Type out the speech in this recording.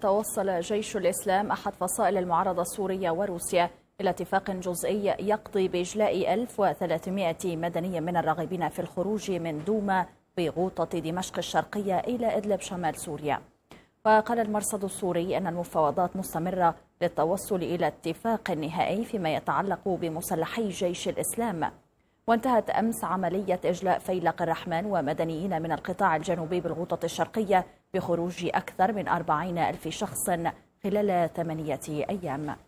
توصل جيش الإسلام أحد فصائل المعارضة السورية وروسيا إلى اتفاق جزئي يقضي بإجلاء 1300 مدني من الراغبين في الخروج من دوما بغوطة دمشق الشرقية إلى إدلب شمال سوريا وقال المرصد السوري أن المفاوضات مستمرة للتوصل إلى اتفاق نهائي فيما يتعلق بمسلحي جيش الإسلام وانتهت أمس عملية إجلاء فيلق الرحمن ومدنيين من القطاع الجنوبي بالغوطة الشرقية بخروج أكثر من 40 ألف شخص خلال ثمانية أيام